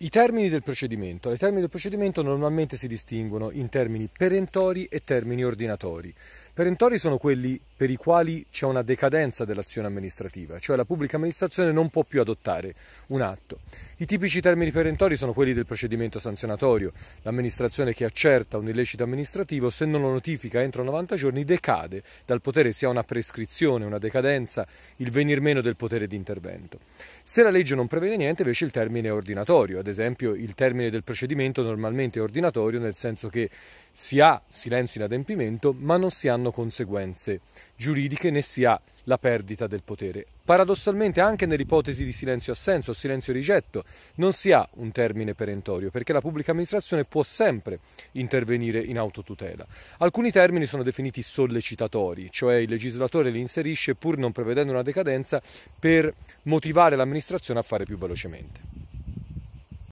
I termini del procedimento. I termini del procedimento normalmente si distinguono in termini perentori e termini ordinatori. Perentori sono quelli per i quali c'è una decadenza dell'azione amministrativa, cioè la pubblica amministrazione non può più adottare un atto. I tipici termini perentori sono quelli del procedimento sanzionatorio. L'amministrazione che accerta un illecito amministrativo, se non lo notifica entro 90 giorni, decade dal potere, sia una prescrizione, una decadenza, il venir meno del potere di intervento. Se la legge non prevede niente, invece il termine è ordinatorio, ad esempio il termine del procedimento normalmente è ordinatorio nel senso che si ha silenzio in adempimento, ma non si hanno conseguenze giuridiche né si ha la perdita del potere. Paradossalmente anche nell'ipotesi di silenzio assenso o silenzio rigetto non si ha un termine perentorio perché la pubblica amministrazione può sempre intervenire in autotutela. Alcuni termini sono definiti sollecitatori, cioè il legislatore li inserisce pur non prevedendo una decadenza per motivare l'amministrazione a fare più velocemente.